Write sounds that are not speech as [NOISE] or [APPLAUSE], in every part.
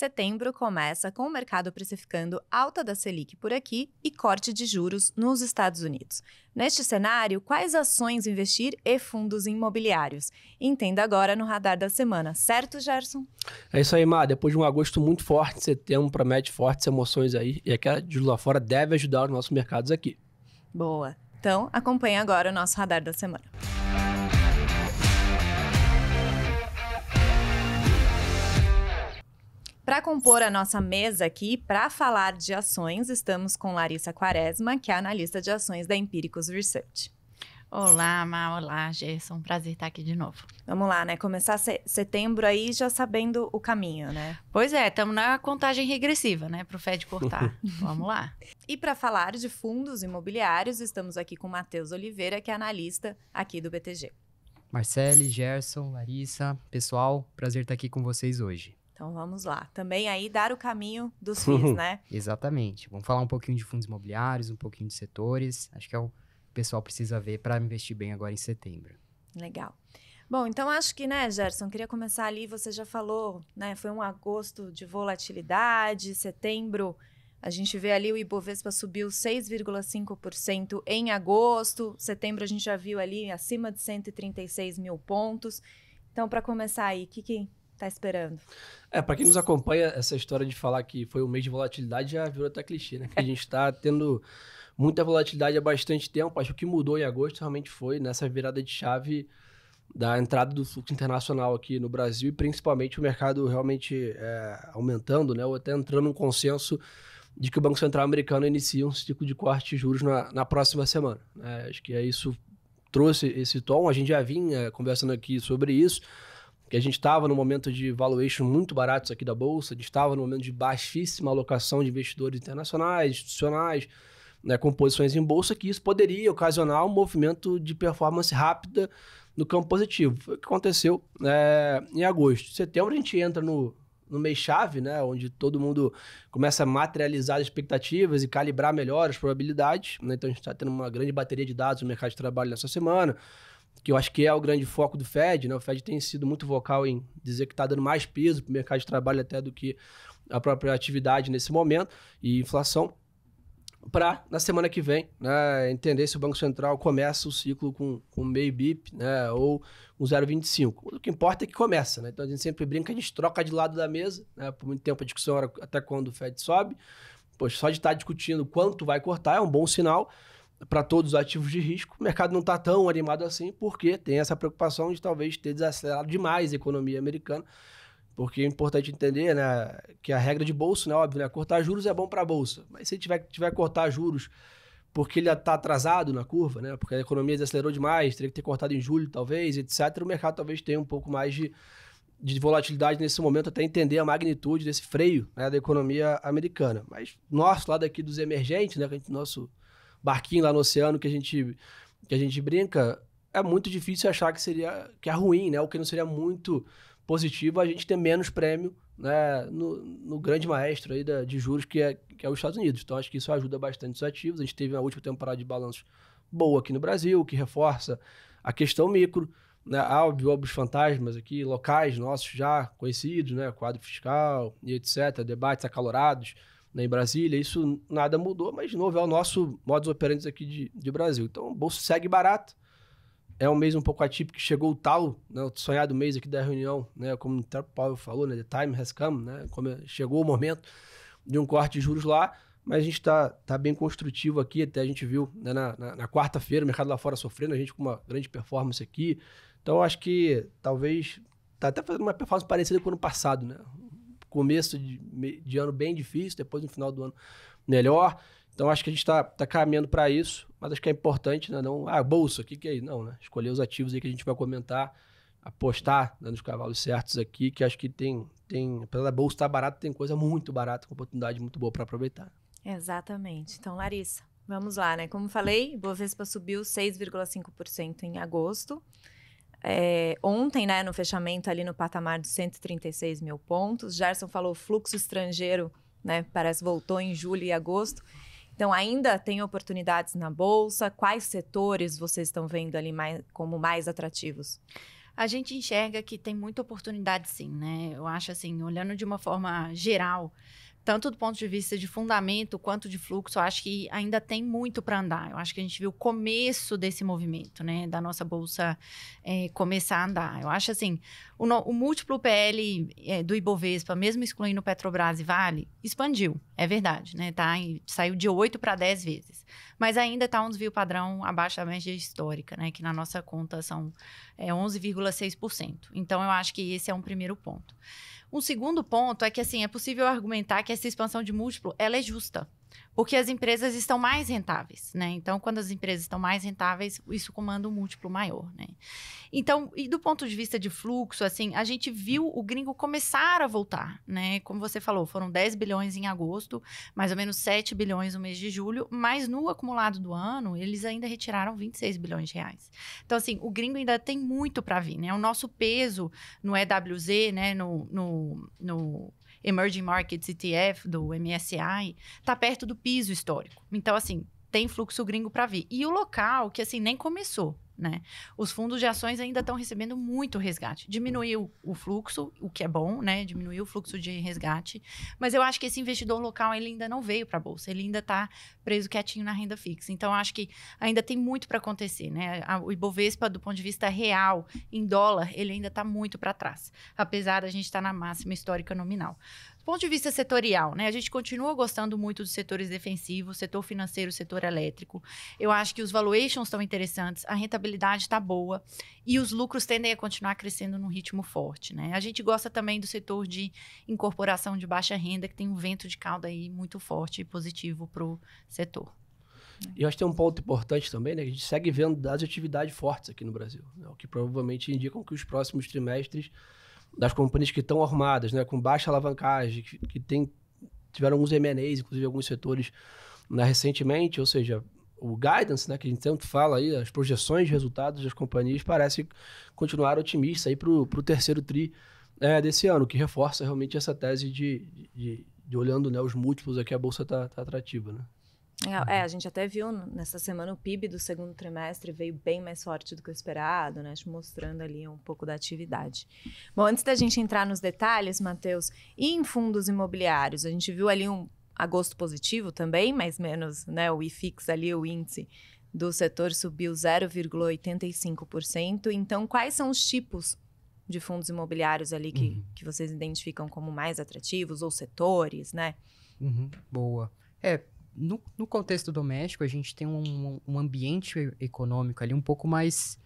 Setembro começa com o mercado precificando alta da Selic por aqui e corte de juros nos Estados Unidos. Neste cenário, quais ações investir e fundos imobiliários? Entenda agora no radar da semana, certo, Gerson? É isso aí, Mar. Depois de um agosto muito forte, setembro promete fortes emoções aí e aquela é de lá fora deve ajudar os nossos mercados aqui. Boa. Então, acompanhe agora o nosso radar da semana. Para compor a nossa mesa aqui, para falar de ações, estamos com Larissa Quaresma, que é analista de ações da Empíricos Research. Olá, Ma, olá, Gerson. Um prazer estar aqui de novo. Vamos lá, né? Começar setembro aí já sabendo o caminho, né? Pois é, estamos na contagem regressiva, né? Para o Fed cortar. [LAUGHS] Vamos lá. E para falar de fundos imobiliários, estamos aqui com Matheus Oliveira, que é analista aqui do BTG. Marcele, Gerson, Larissa, pessoal, prazer estar aqui com vocês hoje. Então vamos lá. Também aí dar o caminho dos [LAUGHS] FIIs, né? Exatamente. Vamos falar um pouquinho de fundos imobiliários, um pouquinho de setores. Acho que é o, o pessoal precisa ver para investir bem agora em setembro. Legal. Bom, então acho que, né, Gerson, queria começar ali, você já falou, né, foi um agosto de volatilidade, setembro, a gente vê ali o Ibovespa subiu 6,5% em agosto, setembro a gente já viu ali acima de 136 mil pontos. Então, para começar aí, o que, que tá esperando? É, para quem nos acompanha, essa história de falar que foi um mês de volatilidade já virou até clichê, né? Que a gente está tendo muita volatilidade há bastante tempo. Acho que o que mudou em agosto realmente foi nessa virada de chave da entrada do fluxo internacional aqui no Brasil e principalmente o mercado realmente é, aumentando, né? Ou até entrando um consenso de que o Banco Central americano inicia um ciclo de corte de juros na, na próxima semana. É, acho que é isso trouxe esse tom. A gente já vinha conversando aqui sobre isso que a gente estava no momento de valuation muito baratos aqui da bolsa, a gente estava no momento de baixíssima alocação de investidores internacionais, institucionais, né, com posições em bolsa, que isso poderia ocasionar um movimento de performance rápida no campo positivo. Foi o que aconteceu é, em agosto. setembro a gente entra no, no mês-chave, né, onde todo mundo começa a materializar as expectativas e calibrar melhor as probabilidades. Né? Então a gente está tendo uma grande bateria de dados no mercado de trabalho nessa semana que eu acho que é o grande foco do Fed, né? O Fed tem sido muito vocal em dizer que está dando mais peso para o mercado de trabalho até do que a própria atividade nesse momento e inflação para na semana que vem né, entender se o Banco Central começa o ciclo com, com meio BIP né, ou com 0,25. O que importa é que começa. Né? Então a gente sempre brinca, a gente troca de lado da mesa. Né? Por muito tempo a discussão era até quando o Fed sobe. Poxa, só de estar tá discutindo quanto vai cortar é um bom sinal para todos os ativos de risco. O mercado não está tão animado assim, porque tem essa preocupação de talvez ter desacelerado demais a economia americana. Porque é importante entender né, que a regra de bolsa, né, óbvio, né, cortar juros é bom para a bolsa. Mas se tiver, tiver que cortar juros porque ele está atrasado na curva, né, porque a economia desacelerou demais, teria que ter cortado em julho talvez, etc., o mercado talvez tenha um pouco mais de, de volatilidade nesse momento até entender a magnitude desse freio né, da economia americana. Mas nosso lado aqui dos emergentes, né, nosso barquinho lá no oceano que a gente, que a gente brinca, é muito difícil achar que seria que é ruim, né? O que não seria muito positivo a gente ter menos prêmio né, no, no grande maestro aí da, de juros que é, que é os Estados Unidos. Então acho que isso ajuda bastante os ativos. A gente teve na última temporada de balanços boa aqui no Brasil, que reforça a questão micro, né? Há óbvios fantasmas aqui, locais nossos já conhecidos, né? Quadro fiscal e etc., debates acalorados né, em Brasília. Isso nada mudou, mas de novo é o nosso modus operandi aqui de, de Brasil. Então o bolso segue barato. É um mês um pouco atípico que chegou o tal, né, o sonhado mês aqui da reunião, né, como o Paulo falou, né, the time has come, né, como é, chegou o momento de um corte de juros lá, mas a gente está tá bem construtivo aqui, até a gente viu né, na, na, na quarta-feira o mercado lá fora sofrendo, a gente com uma grande performance aqui. Então acho que talvez está até fazendo uma performance parecida com o ano passado, né? começo de, de ano bem difícil, depois no final do ano melhor. Então acho que a gente está tá caminhando para isso, mas acho que é importante, né? Não, ah, bolsa, o que, que é isso? Não, né? Escolher os ativos aí que a gente vai comentar, apostar né, nos cavalos certos aqui, que acho que tem, tem apesar da bolsa estar tá barata, tem coisa muito barata, com oportunidade muito boa para aproveitar. Exatamente. Então, Larissa, vamos lá, né? Como falei, Bovespa subiu 6,5% em agosto. É, ontem, né, no fechamento ali no patamar de 136 mil pontos, Gerson falou fluxo estrangeiro, né, parece voltou em julho e agosto. Então, ainda tem oportunidades na bolsa? Quais setores vocês estão vendo ali mais, como mais atrativos? A gente enxerga que tem muita oportunidade, sim, né? Eu acho assim, olhando de uma forma geral, tanto do ponto de vista de fundamento quanto de fluxo, eu acho que ainda tem muito para andar. Eu acho que a gente viu o começo desse movimento, né, da nossa bolsa é, começar a andar. Eu acho assim, o, no, o múltiplo PL é, do Ibovespa, mesmo excluindo Petrobras e Vale, expandiu, é verdade, né, tá? E saiu de 8 para 10 vezes. Mas ainda está um desvio padrão abaixo da média histórica, né, que na nossa conta são é, 11,6%. Então, eu acho que esse é um primeiro ponto. Um segundo ponto é que, assim, é possível argumentar que essa expansão de múltiplo, ela é justa porque as empresas estão mais rentáveis, né? Então, quando as empresas estão mais rentáveis, isso comanda um múltiplo maior, né? Então, e do ponto de vista de fluxo, assim, a gente viu o gringo começar a voltar, né? Como você falou, foram 10 bilhões em agosto, mais ou menos 7 bilhões no mês de julho, mas no acumulado do ano, eles ainda retiraram 26 bilhões de reais. Então, assim, o gringo ainda tem muito para vir, né? O nosso peso no EWZ, né, no, no, no Emerging Markets ETF do MSI, tá perto do PIB piso histórico. Então, assim, tem fluxo gringo para vir. E o local, que assim, nem começou. Né? Os fundos de ações ainda estão recebendo muito resgate. Diminuiu o fluxo, o que é bom, né? Diminuiu o fluxo de resgate, mas eu acho que esse investidor local ele ainda não veio para a bolsa, ele ainda está preso quietinho na renda fixa. Então acho que ainda tem muito para acontecer, né? O IBOVESPA do ponto de vista real em dólar, ele ainda está muito para trás, apesar da gente estar tá na máxima histórica nominal ponto de vista setorial, né? A gente continua gostando muito dos setores defensivos, setor financeiro, setor elétrico. Eu acho que os valuations estão interessantes, a rentabilidade está boa e os lucros tendem a continuar crescendo num ritmo forte, né? A gente gosta também do setor de incorporação de baixa renda, que tem um vento de calda aí muito forte e positivo para o setor. E eu acho que tem um ponto importante também, né? a gente segue vendo das atividades fortes aqui no Brasil, né? o que provavelmente indicam que os próximos trimestres das companhias que estão armadas, né, com baixa alavancagem, que, que tem, tiveram alguns M&As, inclusive alguns setores né, recentemente, ou seja, o guidance, né, que a gente tanto fala aí, as projeções de resultados das companhias parece continuar otimista aí para o terceiro tri é, desse ano, que reforça realmente essa tese de, de, de, olhando né, os múltiplos aqui, a bolsa está tá atrativa, né? É, é, a gente até viu nessa semana o PIB do segundo trimestre veio bem mais forte do que o esperado, né? Mostrando ali um pouco da atividade. Bom, antes da gente entrar nos detalhes, Matheus, e em fundos imobiliários? A gente viu ali um agosto positivo também, mais menos, né? O IFIX ali, o índice do setor subiu 0,85%. Então, quais são os tipos de fundos imobiliários ali que, uhum. que vocês identificam como mais atrativos ou setores, né? Uhum, boa. É, no, no, contexto doméstico, a gente tem um, um, ambiente econômico ali um pouco mais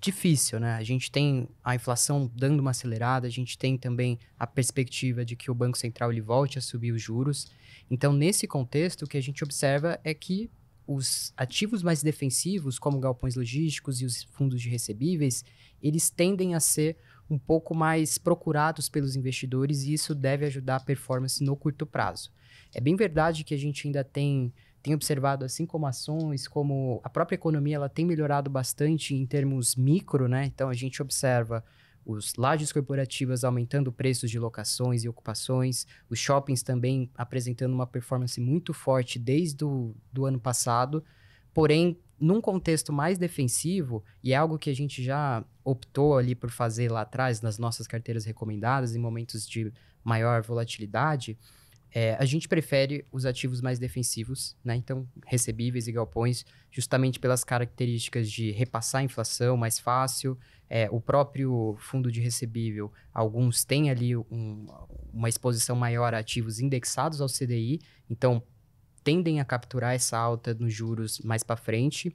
difícil, né? A gente tem a inflação dando uma acelerada, a gente tem também a perspectiva de que o Banco Central ele volte a subir os juros. Então, nesse contexto, o que a gente observa é que os ativos mais defensivos, como galpões logísticos e os fundos de recebíveis, eles tendem a ser um pouco mais procurados pelos investidores e isso deve ajudar a performance no curto prazo. É bem verdade que a gente ainda tem tem observado assim como ações, como a própria economia, ela tem melhorado bastante em termos micro, né? Então a gente observa os lajes corporativas aumentando preços de locações e ocupações, os shoppings também apresentando uma performance muito forte desde o do ano passado, porém num contexto mais defensivo, e é algo que a gente já optou ali por fazer lá atrás, nas nossas carteiras recomendadas, em momentos de maior volatilidade, é, a gente prefere os ativos mais defensivos, né? Então, recebíveis e galpões, justamente pelas características de repassar a inflação mais fácil. É, o próprio fundo de recebível, alguns têm ali um, uma exposição maior a ativos indexados ao CDI, então tendem a capturar essa alta nos juros mais para frente.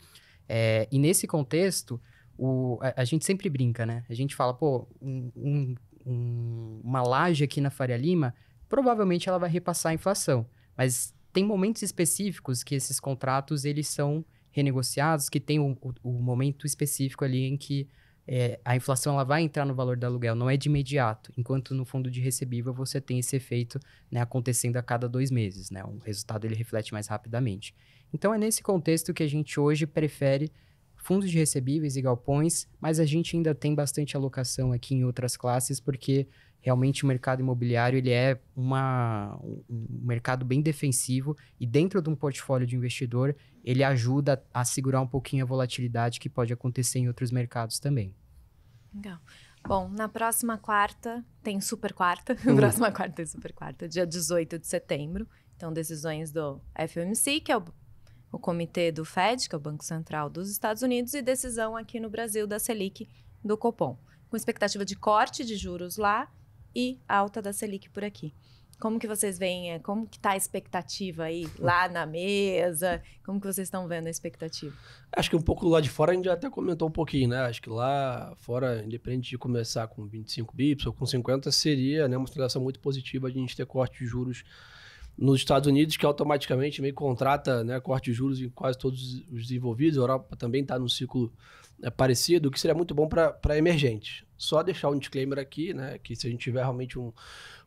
É, e nesse contexto, o, a, a, gente sempre brinca, né? A gente fala, pô, um, um, uma laje aqui na Faria Lima provavelmente ela vai repassar a inflação. Mas tem momentos específicos que esses contratos eles são renegociados, que tem o, momento específico ali em que é, a inflação ela vai entrar no valor do aluguel, não é de imediato. Enquanto no fundo de recebível você tem esse efeito né, acontecendo a cada dois meses, né? O resultado ele reflete mais rapidamente. Então é nesse contexto que a gente hoje prefere fundos de recebíveis e galpões, mas a gente ainda tem bastante alocação aqui em outras classes porque realmente o mercado imobiliário ele é uma, um mercado bem defensivo e dentro de um portfólio de investidor ele ajuda a segurar um pouquinho a volatilidade que pode acontecer em outros mercados também. Legal. Bom, na próxima quarta tem super quarta. na [LAUGHS] uhum. próxima quarta tem super quarta, dia 18 de setembro. Então, decisões do FOMC, que é o, o comitê do Fed, que é o Banco Central dos Estados Unidos, e decisão aqui no Brasil da Selic do Copom. Com expectativa de corte de juros lá e alta da Selic por aqui. Como que vocês veem, eh, como que está a expectativa aí lá na mesa? Como que vocês estão vendo a expectativa? Acho que um pouco lá de fora a gente já até comentou um pouquinho, né? Acho que lá fora, independente de começar com 25 bips ou com 50, seria né, uma situação muito positiva de a gente ter corte de juros nos Estados Unidos, que automaticamente meio contrata né, corte de juros em quase todos os desenvolvidos. A Europa também está num ciclo é, parecido, que seria muito bom para emergente. Só deixar um disclaimer aqui, né? Que se a gente tiver realmente um,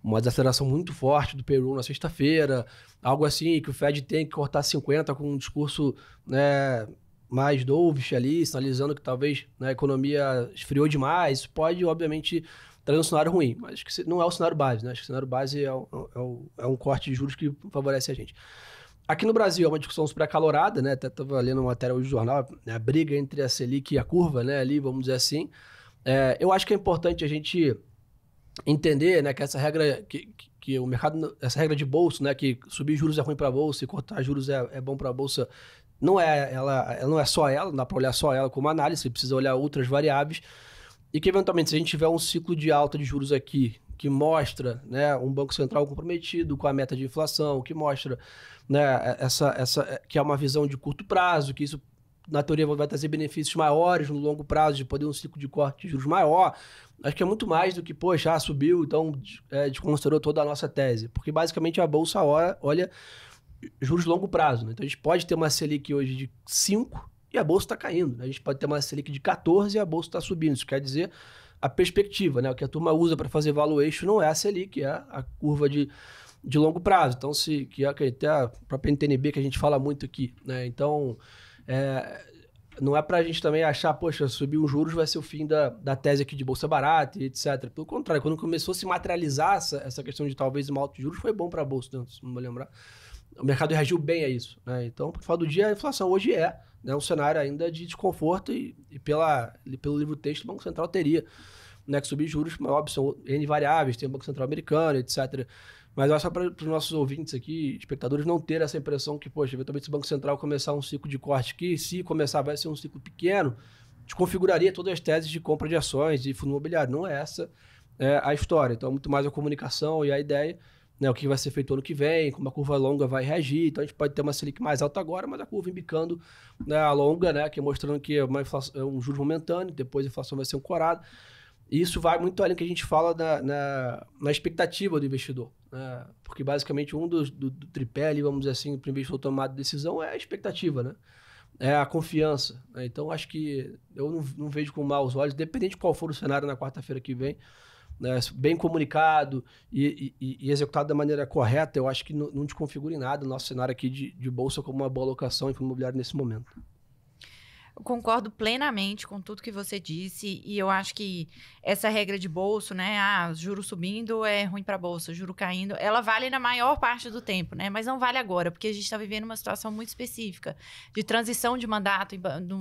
uma desaceleração muito forte do Peru na sexta-feira, algo assim, que o Fed tem que cortar 50 com um discurso né, mais dovish ali, sinalizando que talvez né, a economia esfriou demais, pode, obviamente, trazer um cenário ruim. Mas que não é o cenário base, né? Acho que o cenário base é, o, é, o, é um corte de juros que favorece a gente. Aqui no Brasil é uma discussão super acalorada, né? Até estava lendo uma matéria hoje no jornal, né? a briga entre a Selic e a curva, né? Ali, vamos dizer assim. É, eu acho que é importante a gente entender, né, que essa regra que, que o mercado, essa regra de bolsa, né, que subir juros é ruim para a bolsa e cortar juros é, é bom para a bolsa, não é ela, ela, não é só ela, não dá para olhar só ela como análise, você precisa olhar outras variáveis. E que eventualmente se a gente tiver um ciclo de alta de juros aqui, que mostra, né, um banco central comprometido com a meta de inflação, que mostra né, é, essa, essa, é, que é uma visão de curto prazo, que isso, na teoria, vai trazer benefícios maiores no longo prazo, de poder um ciclo de corte de juros maior. Acho que é muito mais do que, poxa, ah, subiu, então é, desconsiderou toda a nossa tese. Porque, basicamente, a Bolsa olha, olha juros longo prazo. Né? Então, a gente pode ter uma Selic hoje de 5 e a Bolsa está caindo. Né? A gente pode ter uma Selic de 14 e a Bolsa está subindo. Isso quer dizer a perspectiva, né? O que a turma usa para fazer valuation não é a Selic, é a curva de de longo prazo. Então, se que é até a própria NTNB que a gente fala muito aqui, né? Então, é, não é para a gente também achar, poxa, subir os juros vai ser o fim da, da tese aqui de bolsa barata e etc. Pelo contrário, quando começou a se materializar essa, essa questão de talvez uma alta de juros, foi bom para a bolsa, né? não, vou lembrar. O mercado reagiu bem a isso, né? Então, por falar do dia, a inflação hoje é né, um cenário ainda de desconforto e, e pela, pelo livro texto, o Banco Central teria né, que subir juros, óbvio, são N variáveis, tem o Banco Central americano, etc. Mas é só para os nossos ouvintes aqui, espectadores, não ter essa impressão que, poxa, eventualmente se o Banco Central começar um ciclo de corte que, se começar, vai ser um ciclo pequeno, desconfiguraria todas as teses de compra de ações e fundo imobiliário. Não é essa é, a história. Então, é muito mais a comunicação e a ideia, né, o que vai ser feito ano que vem, como a curva longa vai reagir. Então, a gente pode ter uma Selic mais alta agora, mas a curva imbicando né, a longa, né, que é mostrando que é, uma inflação, é um juros momentâneo, depois a inflação vai ser ancorada. Um e isso vai muito além do que a gente fala na, na, na expectativa do investidor. Né? Porque basicamente um dos, do, do tripé ali, vamos dizer assim, para o investidor tomar a decisão é a expectativa, né? É a confiança. Né? Então acho que eu não, não vejo com maus olhos, independente de qual for o cenário na quarta-feira que vem, né? bem comunicado e, e, e, executado da maneira correta, eu acho que não, não desconfigura em nada o nosso cenário aqui de, de bolsa como uma boa locação e imobiliário nesse momento concordo plenamente com tudo que você disse e eu acho que essa regra de bolso, né? Ah, juro subindo é ruim para bolsa, juro caindo, ela vale na maior parte do tempo, né? Mas não vale agora, porque a gente está vivendo uma situação muito específica de transição de mandato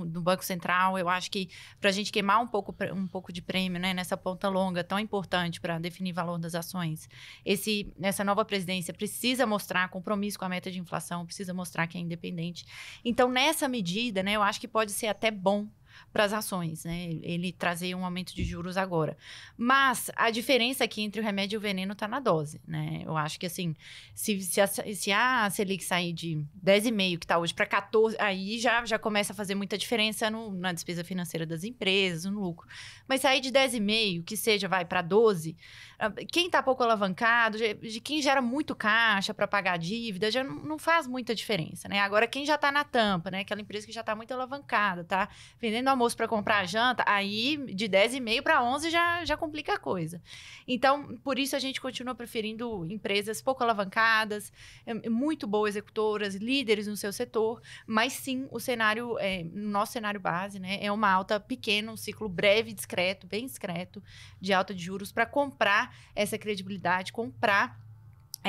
do Banco Central. Eu acho que para a gente queimar um pouco, um pouco de prêmio, né? Nessa ponta longa tão importante para definir valor das ações, esse, essa nova presidência precisa mostrar compromisso com a meta de inflação, precisa mostrar que é independente. Então, nessa medida, né? Eu acho que pode ser ser até bom para as ações, né? Ele trazer um aumento de juros agora. Mas a diferença aqui entre o remédio e o veneno está na dose, né? Eu acho que assim, se, se, a, se a Selic sair de 10,5 que está hoje para 14, aí já, já começa a fazer muita diferença no, na despesa financeira das empresas, no lucro. Mas sair de 10,5, que seja vai para 12, ah, quem está pouco alavancado, de quem gera muito caixa para pagar dívida, já não faz muita diferença, né? Agora quem já está na tampa, né? Aquela empresa que já está muito alavancada, tá vendendo no almoço para comprar a janta, aí de 10 e meio para 11 já, já complica a coisa. Então, por isso a gente continua preferindo empresas pouco alavancadas, é, é muito boas executoras, líderes no seu setor, mas sim o cenário, é, nosso cenário base, né, é uma alta pequena, um ciclo breve, discreto, bem discreto, de alta de juros para comprar essa credibilidade, comprar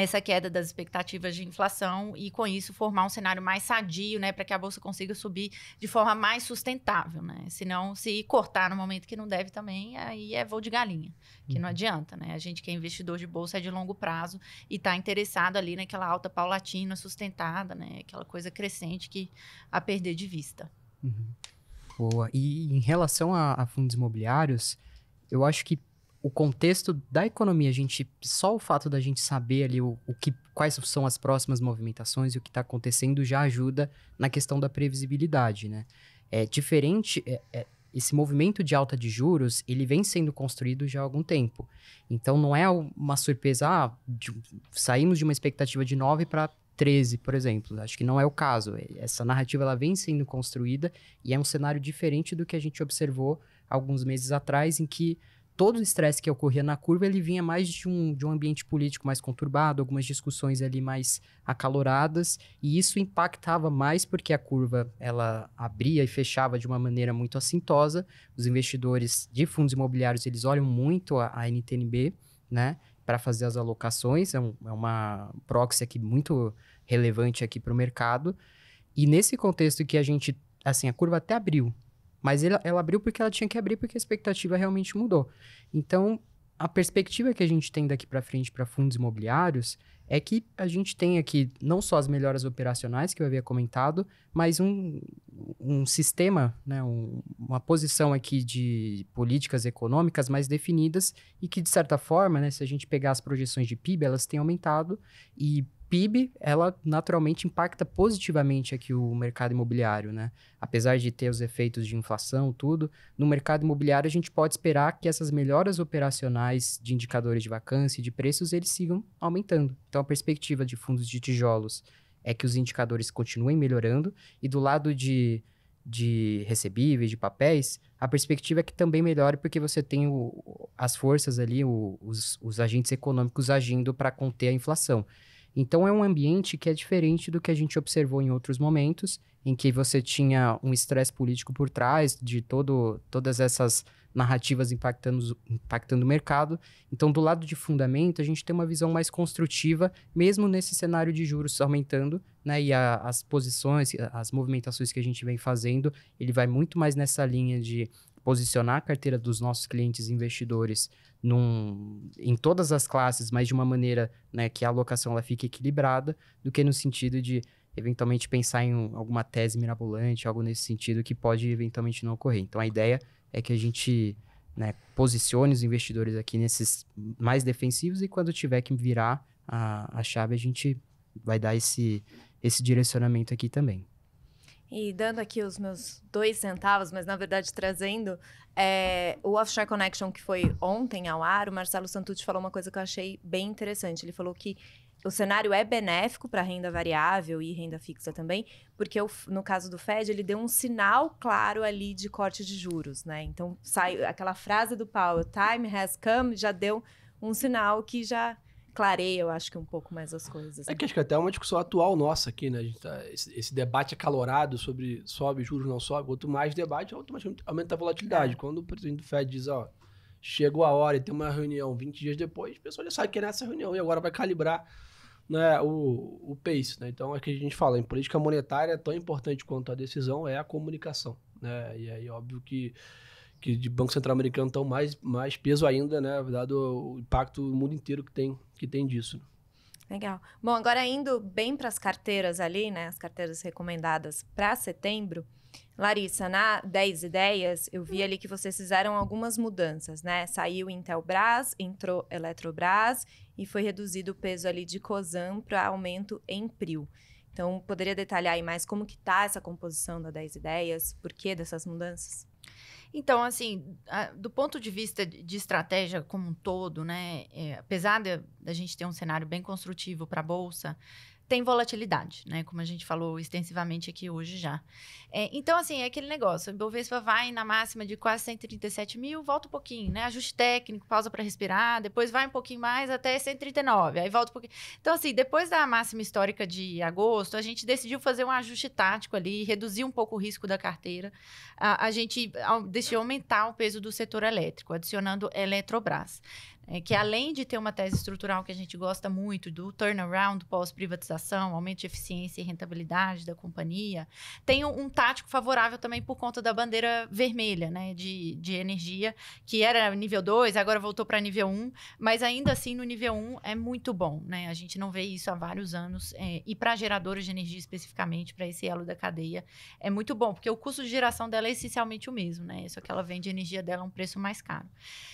essa queda das expectativas de inflação e, com isso, formar um cenário mais sadio, né, para que a bolsa consiga subir de forma mais sustentável, né? Senão, se cortar no momento que não deve também, aí é voo de galinha, que uhum. não adianta, né? A gente que é investidor de bolsa é de longo prazo e está interessado ali naquela alta paulatina, sustentada, né? Aquela coisa crescente que a perder de vista. Uhum. Boa. E em relação a, a fundos imobiliários, eu acho que o contexto da economia, a gente só o fato da gente saber ali o, o que, quais são as próximas movimentações e o que está acontecendo já ajuda na questão da previsibilidade, né? É diferente, é, é, esse movimento de alta de juros, ele vem sendo construído já há algum tempo. Então, não é uma surpresa, ah, de, saímos de uma expectativa de 9 para 13, por exemplo. Acho que não é o caso. É, essa narrativa, ela vem sendo construída e é um cenário diferente do que a gente observou alguns meses atrás, em que todo o estresse que ocorria na curva, ele vinha mais de um, de um ambiente político mais conturbado, algumas discussões ali mais acaloradas, e isso impactava mais porque a curva ela abria e fechava de uma maneira muito assintosa. Os investidores de fundos imobiliários, eles olham muito a, a NTNB, né? para fazer as alocações, é, um, é uma proxy aqui muito relevante aqui para o mercado. E nesse contexto que a gente, assim, a curva até abriu, mas ela, ela abriu porque ela tinha que abrir, porque a expectativa realmente mudou. Então, a perspectiva que a gente tem daqui para frente para fundos imobiliários é que a gente tem aqui não só as melhoras operacionais que eu havia comentado, mas um, um sistema, né, um, uma posição aqui de políticas econômicas mais definidas e que, de certa forma, né, se a gente pegar as projeções de PIB, elas têm aumentado e PIB, ela naturalmente impacta positivamente aqui o mercado imobiliário, né? Apesar de ter os efeitos de inflação, tudo, no mercado imobiliário a gente pode esperar que essas melhoras operacionais de indicadores de vacância e de preços, eles sigam aumentando. Então, a perspectiva de fundos de tijolos é que os indicadores continuem melhorando e do lado de, de recebíveis, de papéis, a perspectiva é que também melhore porque você tem o, as forças ali, o, os, os agentes econômicos agindo para conter a inflação. Então é um ambiente que é diferente do que a gente observou em outros momentos, em que você tinha um estresse político por trás de todo, todas essas narrativas impactando, impactando o mercado. Então, do lado de fundamento, a gente tem uma visão mais construtiva, mesmo nesse cenário de juros aumentando, né? E a, as posições, as movimentações que a gente vem fazendo, ele vai muito mais nessa linha de posicionar a carteira dos nossos clientes investidores num, em todas as classes, mas de uma maneira né, que a alocação ela fique equilibrada, do que no sentido de eventualmente pensar em um, alguma tese mirabolante, algo nesse sentido que pode eventualmente não ocorrer. Então a ideia é que a gente né, posicione os investidores aqui nesses mais defensivos e quando tiver que virar a, a chave, a gente vai dar esse, esse direcionamento aqui também. E dando aqui os meus dois centavos, mas na verdade trazendo, é, o Offshore Connection que foi ontem ao ar, o Marcelo Santucci falou uma coisa que eu achei bem interessante. Ele falou que o cenário é benéfico para renda variável e renda fixa também, porque o, no caso do Fed, ele deu um sinal claro ali de corte de juros, né? Então, sai aquela frase do Powell, time has come, já deu um sinal que já clareia, eu acho que um pouco mais as coisas. É né? É que acho que até é uma discussão atual nossa aqui, né? Tá, esse, esse, debate acalorado sobre sobe, juros não sobe. Quanto mais debate, automaticamente aumenta a volatilidade. É. Quando o presidente do Fed diz, ó, chegou a hora e tem uma reunião 20 dias depois, o pessoal já sabe que é nessa reunião e agora vai calibrar né, o, o pace. Né? Então é que a gente fala, em política monetária, tão importante quanto a decisão é a comunicação. Né? E aí, óbvio que que de Banco Central americano estão mais, mais peso ainda, né? Dado o impacto no mundo inteiro que tem, que tem disso. Legal. Bom, agora indo bem para as carteiras ali, né? As carteiras recomendadas para setembro. Larissa, na 10 ideias, eu vi ali que vocês fizeram algumas mudanças, né? Saiu Intelbras, entrou Eletrobras e foi reduzido o peso ali de Cosan para aumento em Prio. Então, poderia detalhar aí mais como que tá essa composição da 10 ideias? Por que dessas mudanças? Então, assim, a, do ponto de vista de estratégia como um todo, né, é, apesar da gente ter um cenário bem construtivo para a Bolsa, tem volatilidade, né? Como a gente falou extensivamente aqui hoje já. É, então, assim, é aquele negócio. O Ibovespa vai na máxima de quase 137 mil, volta um pouquinho, né? Ajuste técnico, pausa para respirar, depois vai um pouquinho mais até 139, aí volta um pouquinho. Então, assim, depois da máxima histórica de agosto, a gente decidiu fazer um ajuste tático ali, reduzir um pouco o risco da carteira. A, a gente decidiu aumentar o peso do setor elétrico, adicionando Eletrobras. É que além de ter uma tese estrutural que a gente gosta muito, do turnaround pós-privatização, aumento de eficiência e rentabilidade da companhia, tem um, um, tático favorável também por conta da bandeira vermelha né, de, de energia, que era nível 2, agora voltou para nível 1, um, mas ainda assim no nível 1 um é muito bom. Né? A gente não vê isso há vários anos, é, e para geradores de energia especificamente, para esse elo da cadeia, é muito bom, porque o custo de geração dela é essencialmente o mesmo, né? só que ela vende energia dela a um preço mais caro.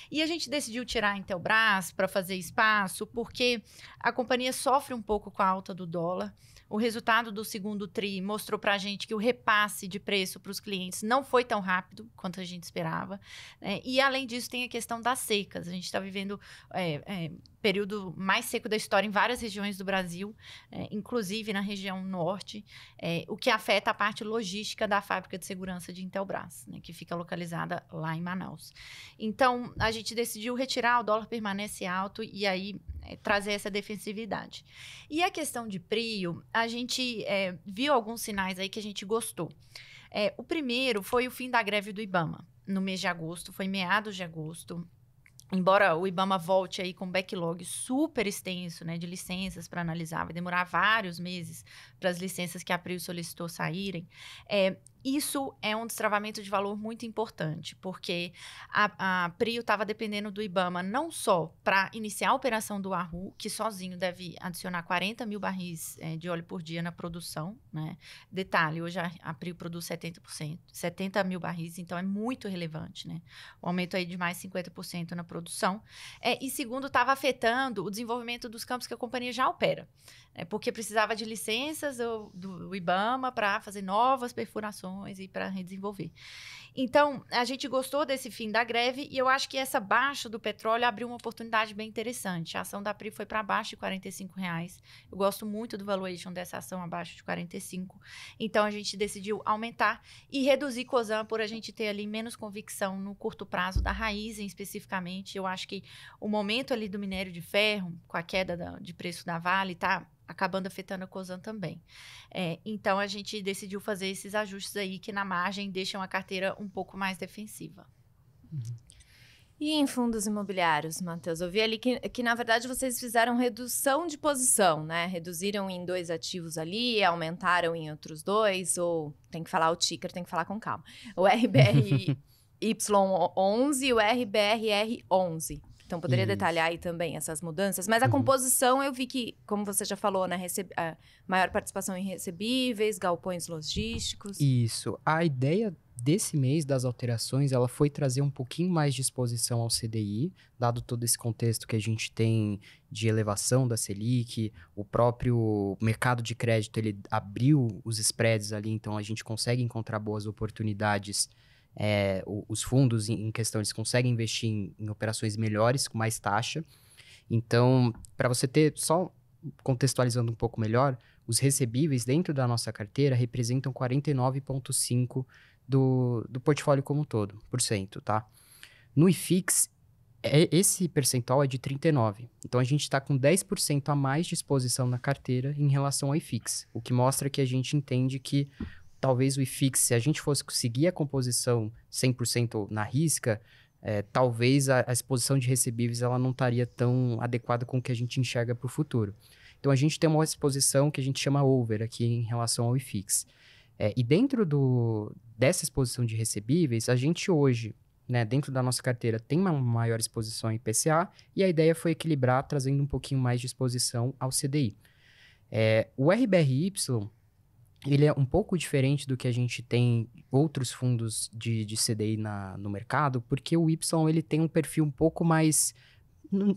E a gente decidiu tirar, então, Petrobras para fazer espaço, porque a companhia sofre um pouco com a alta do dólar. O resultado do segundo TRI mostrou para a gente que o repasse de preço para os clientes não foi tão rápido quanto a gente esperava. Né? E, além disso, tem a questão das secas. A gente está vivendo é, é, período mais seco da história em várias regiões do Brasil, é, inclusive na região norte, é, o que afeta a parte logística da fábrica de segurança de Intelbras, né, que fica localizada lá em Manaus. Então, a gente decidiu retirar, o dólar permanece alto e aí é, trazer essa defensividade. E a questão de PRIO, a a gente é, viu alguns sinais aí que a gente gostou. É, o primeiro foi o fim da greve do Ibama, no mês de agosto, foi meados de agosto. Embora o Ibama volte aí com um backlog super extenso, né, de licenças para analisar, vai demorar vários meses para as licenças que a April solicitou saírem. É, isso é um destravamento de valor muito importante, porque a, a PRIO estava dependendo do IBAMA não só para iniciar a operação do Arru, que sozinho deve adicionar 40 mil barris é, de óleo por dia na produção. Né? Detalhe, hoje a, a PRIO produz 70%, 70 mil barris, então é muito relevante. Né? O aumento aí de mais 50% na produção. É, e segundo, estava afetando o desenvolvimento dos campos que a companhia já opera, né? porque precisava de licenças do, do IBAMA para fazer novas perfurações e para desenvolver. Então, a gente gostou desse fim da greve e eu acho que essa baixa do petróleo abriu uma oportunidade bem interessante. A ação da PRI foi para baixo de 45 reais. Eu gosto muito do valuation dessa ação abaixo de 45. Então, a gente decidiu aumentar e reduzir COSAN por a gente ter ali menos convicção no curto prazo da raiz, especificamente. Eu acho que o momento ali do minério de ferro, com a queda da, de preço da Vale, tá acabando afetando a COSAN também. É, então, a gente decidiu fazer esses ajustes aí que na margem deixam a carteira um pouco mais defensiva. Uhum. E em fundos imobiliários, Matheus? Eu vi ali que, que, na verdade, vocês fizeram redução de posição, né? Reduziram em dois ativos ali, aumentaram em outros dois, ou tem que falar o ticker, tem que falar com calma. O RBRY11 e o RBRR11. Então, poderia Isso. detalhar aí também essas mudanças. Mas a uhum. composição, eu vi que, como você já falou, né, a maior participação em recebíveis, galpões logísticos. Isso. A ideia desse mês das alterações, ela foi trazer um pouquinho mais de exposição ao CDI, dado todo esse contexto que a gente tem de elevação da Selic, o próprio mercado de crédito, ele abriu os spreads ali, então a gente consegue encontrar boas oportunidades é, os fundos em questão, eles conseguem investir em, em operações melhores, com mais taxa. Então, para você ter, só contextualizando um pouco melhor, os recebíveis dentro da nossa carteira representam 49,5% do, do portfólio como um todo, por cento, tá? No IFIX, é, esse percentual é de 39%. Então, a gente está com 10% a mais de exposição na carteira em relação ao IFIX, o que mostra que a gente entende que talvez o IFIX, se a gente fosse seguir a composição 100% na risca, é, talvez a, a, exposição de recebíveis ela não estaria tão adequada com o que a gente enxerga para o futuro. Então, a gente tem uma exposição que a gente chama over aqui em relação ao IFIX. É, e dentro do, dessa exposição de recebíveis, a gente hoje, né, dentro da nossa carteira, tem uma maior exposição em IPCA e a ideia foi equilibrar, trazendo um pouquinho mais de exposição ao CDI. É, o RBRY, ele é um pouco diferente do que a gente tem outros fundos de, de CDI na, no mercado, porque o Y ele tem um perfil um pouco mais hum,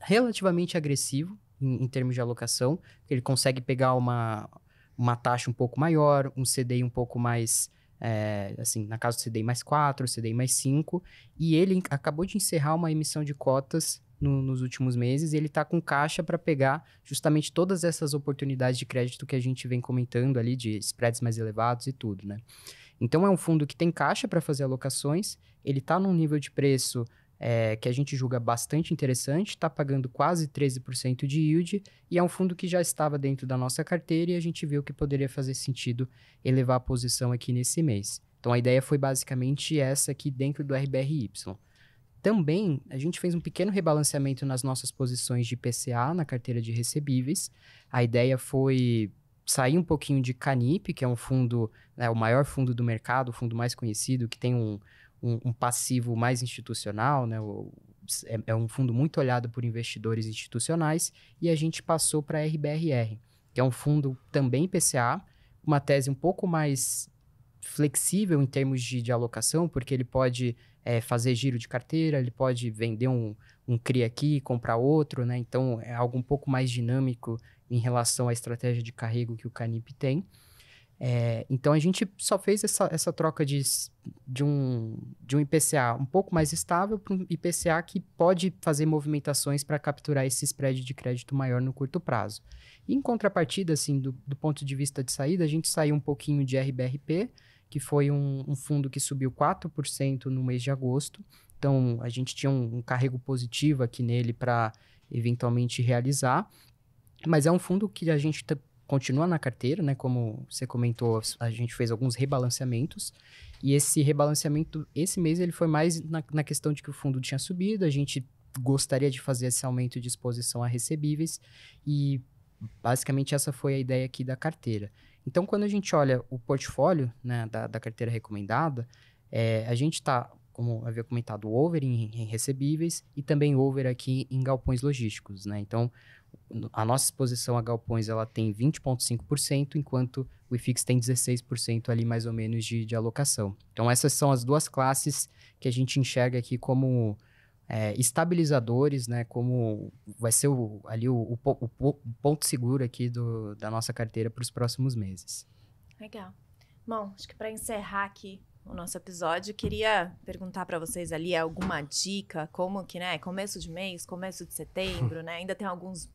relativamente agressivo em, em, termos de alocação. Ele consegue pegar uma, uma taxa um pouco maior, um CDI um pouco mais. É, assim, na casa do CDI mais 4, CDI mais 5, e ele acabou de encerrar uma emissão de cotas no, nos últimos meses e ele está com caixa para pegar justamente todas essas oportunidades de crédito que a gente vem comentando ali, de spreads mais elevados e tudo, né? Então, é um fundo que tem caixa para fazer alocações, ele está num nível de preço é, que a gente julga bastante interessante, está pagando quase 13% de yield e é um fundo que já estava dentro da nossa carteira e a gente viu que poderia fazer sentido elevar a posição aqui nesse mês. Então a ideia foi basicamente essa aqui dentro do RBRY. Também a gente fez um pequeno rebalanceamento nas nossas posições de PCA na carteira de recebíveis. A ideia foi sair um pouquinho de Canip, que é um fundo, né, o maior fundo do mercado, o fundo mais conhecido, que tem um, um, um passivo mais institucional, né, o, é, é, um fundo muito olhado por investidores institucionais, e a gente passou para a RBRR, que é um fundo também PCA, uma tese um pouco mais flexível em termos de, de alocação, porque ele pode é, fazer giro de carteira, ele pode vender um, um CRI aqui, comprar outro, né? Então é algo um pouco mais dinâmico em relação à estratégia de carrego que o Canip tem. É, então a gente só fez essa, essa troca de, de, um, de um IPCA um pouco mais estável para um IPCA que pode fazer movimentações para capturar esse spread de crédito maior no curto prazo. E em contrapartida, assim, do, do ponto de vista de saída, a gente saiu um pouquinho de RBRP, que foi um, um fundo que subiu 4% no mês de agosto. Então, a gente tinha um, um carrego positivo aqui nele para eventualmente realizar. Mas é um fundo que a gente continua na carteira, né? Como você comentou, a gente fez alguns rebalanceamentos. E esse rebalanceamento, esse mês, ele foi mais na, na questão de que o fundo tinha subido, a gente gostaria de fazer esse aumento de exposição a recebíveis. E basicamente essa foi a ideia aqui da carteira. Então, quando a gente olha o portfólio né, da, da, carteira recomendada, é, a gente está, como havia comentado, over em, em, recebíveis e também over aqui em galpões logísticos. Né? Então, a nossa exposição a galpões ela tem 20,5%, enquanto o IFIX tem 16% ali mais ou menos de, de alocação. Então, essas são as duas classes que a gente enxerga aqui como é, estabilizadores, né? Como vai ser o, ali o, o, o, ponto seguro aqui do, da nossa carteira para os próximos meses. Legal. Bom, acho que para encerrar aqui o nosso episódio, queria perguntar para vocês ali alguma dica, como que, né? Começo de mês, começo de setembro, [LAUGHS] né? Ainda tem alguns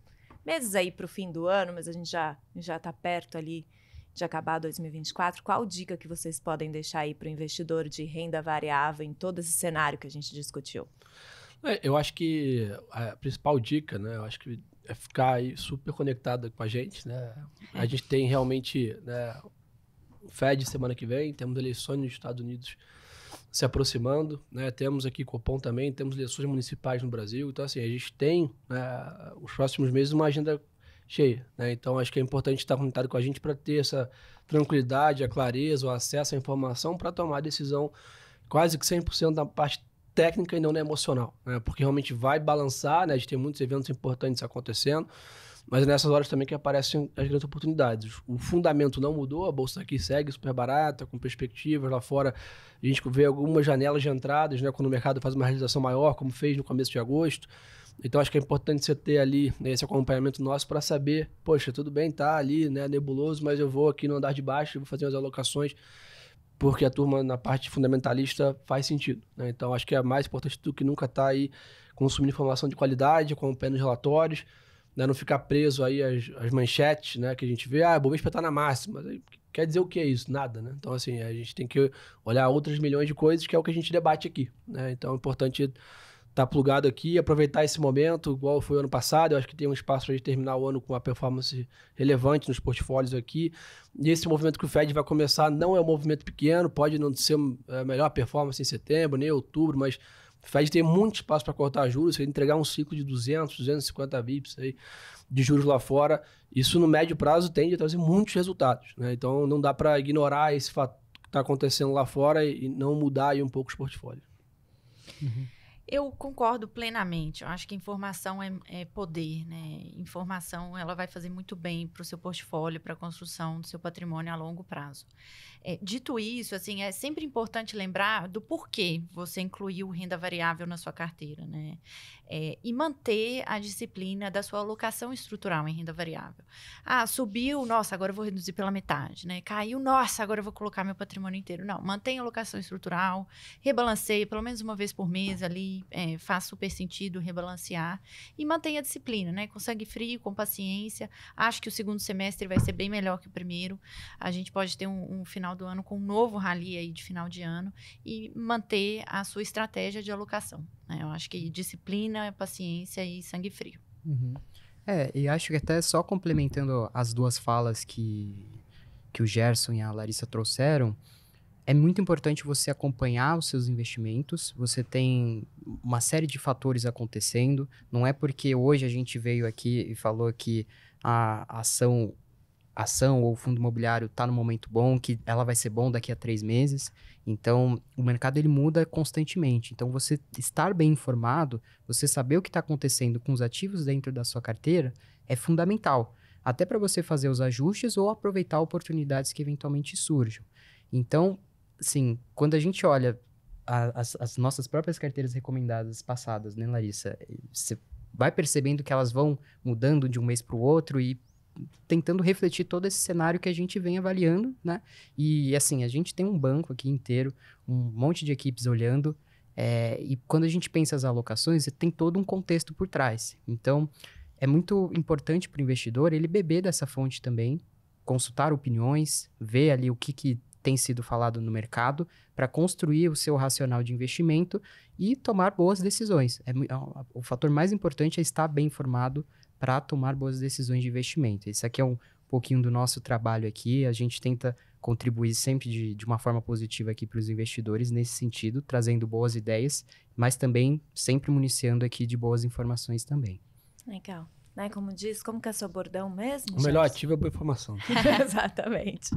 meses aí para o fim do ano, mas a gente já já está perto ali de acabar 2024, qual dica que vocês podem deixar aí para o investidor de renda variável em todo esse cenário que a gente discutiu? É, eu acho que a principal dica, né? Eu acho que é ficar super conectado com a gente, né? A é. gente tem realmente, né? Fed semana que vem, temos eleições nos Estados Unidos se aproximando, né? Temos aqui Copom também, temos eleições municipais no Brasil, então assim a gente tem né, os próximos meses uma agenda cheia, né? Então acho que é importante estar conectado com a gente para ter essa tranquilidade, a clareza, o acesso à informação para tomar decisão quase que 100% da parte técnica e não na emocional, né? Porque realmente vai balançar, né? A gente tem muitos eventos importantes acontecendo, mas é nessas horas também que aparecem as grandes oportunidades. O fundamento não mudou, a bolsa aqui segue super barata, com perspectivas lá fora. A gente vê algumas janelas de entradas, né? Quando o mercado faz uma realização maior, como fez no começo de agosto. Então acho que é importante você ter ali né, esse acompanhamento nosso para saber, poxa, tudo bem, tá ali, né, nebuloso, mas eu vou aqui no andar de baixo, vou fazer umas alocações porque a turma na parte fundamentalista faz sentido. Né? Então, acho que é mais importante do que nunca estar tá aí consumindo informação de qualidade, com o pé nos relatórios, né? não ficar preso aí às, às, manchetes né? que a gente vê, ah, Bovespa espetar tá na máxima. Quer dizer o que é isso? Nada, né? Então, assim, a gente tem que olhar outras milhões de coisas, que é o que a gente debate aqui. Né? Então, é importante tá plugado aqui, aproveitar esse momento, igual foi ano passado. Eu acho que tem um espaço para terminar o ano com uma performance relevante nos portfólios aqui. E esse movimento que o Fed vai começar não é um movimento pequeno, pode não ser a eh, melhor performance em setembro, nem outubro, mas o Fed tem muito espaço para cortar juros. Se ele entregar um ciclo de 200, 250 bips aí de juros lá fora, isso no médio prazo tende a trazer muitos resultados. Né? Então não dá para ignorar esse fato que está acontecendo lá fora e não mudar aí um pouco os portfólios. Uhum. Eu concordo plenamente. Eu acho que informação é, é poder, né? Informação ela vai fazer muito bem para o seu portfólio, para a construção do seu patrimônio a longo prazo. É, dito isso, assim, é sempre importante lembrar do porquê você incluiu renda variável na sua carteira, né? É, e manter a disciplina da sua alocação estrutural em renda variável. Ah, subiu, nossa, agora eu vou reduzir pela metade, né? Caiu, nossa, agora eu vou colocar meu patrimônio inteiro. Não, mantenha a alocação estrutural, rebalanceie pelo menos uma vez por mês ali é, faz super sentido rebalancear e mantenha a disciplina, né? Com sangue frio, com paciência. Acho que o segundo semestre vai ser bem melhor que o primeiro. A gente pode ter um, um final do ano com um novo rally aí de final de ano e manter a sua estratégia de alocação. Né? Eu acho que disciplina, paciência e sangue frio. Uhum. É, e acho que até só complementando as duas falas que, que o Gerson e a Larissa trouxeram, é muito importante você acompanhar os seus investimentos. Você tem uma série de fatores acontecendo. Não é porque hoje a gente veio aqui e falou que a ação ação ou fundo imobiliário está no momento bom, que ela vai ser bom daqui a três meses. Então, o mercado ele muda constantemente. Então, você estar bem informado, você saber o que está acontecendo com os ativos dentro da sua carteira é fundamental, até para você fazer os ajustes ou aproveitar oportunidades que eventualmente surjam. Então, assim, quando a gente olha a, as, as, nossas próprias carteiras recomendadas passadas, né, Larissa? Você vai percebendo que elas vão mudando de um mês para o outro e tentando refletir todo esse cenário que a gente vem avaliando, né? E assim, a gente tem um banco aqui inteiro, um monte de equipes olhando. É, e quando a gente pensa as alocações, tem todo um contexto por trás. Então, é muito importante para o investidor ele beber dessa fonte também, consultar opiniões, ver ali o que, que tem sido falado no mercado para construir o seu racional de investimento e tomar boas decisões. É, é o fator mais importante é estar bem informado para tomar boas decisões de investimento. Esse aqui é um pouquinho do nosso trabalho aqui. A gente tenta contribuir sempre de, de uma forma positiva aqui para os investidores nesse sentido, trazendo boas ideias, mas também sempre municiando aqui de boas informações também. Legal né? Como diz, como que é seu bordão mesmo? O melhor Gerson? ativo é boa informação. [LAUGHS] Exatamente.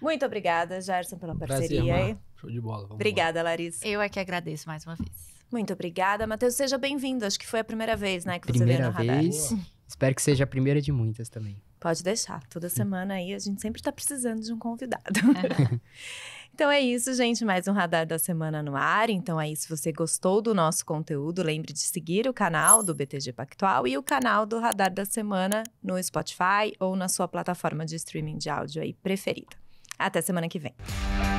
Muito obrigada, Gerson, pela parceria. Prazer, Show de bola. obrigada, embora. Larissa. Eu é que agradeço mais uma vez. Muito obrigada, Matheus. Seja bem-vindo. Acho que foi a primeira vez, né, que primeira você veio no radar. Vez. Espero que seja a primeira de muitas também. Pode deixar. Toda semana aí a gente sempre está precisando de um convidado. [LAUGHS] então é isso, gente. Mais um Radar da Semana no ar. Então aí, se você gostou do nosso conteúdo, lembre de seguir o canal do BTG Pactual e o canal do Radar da Semana no Spotify ou na sua plataforma de streaming de áudio aí preferida. Até semana que vem.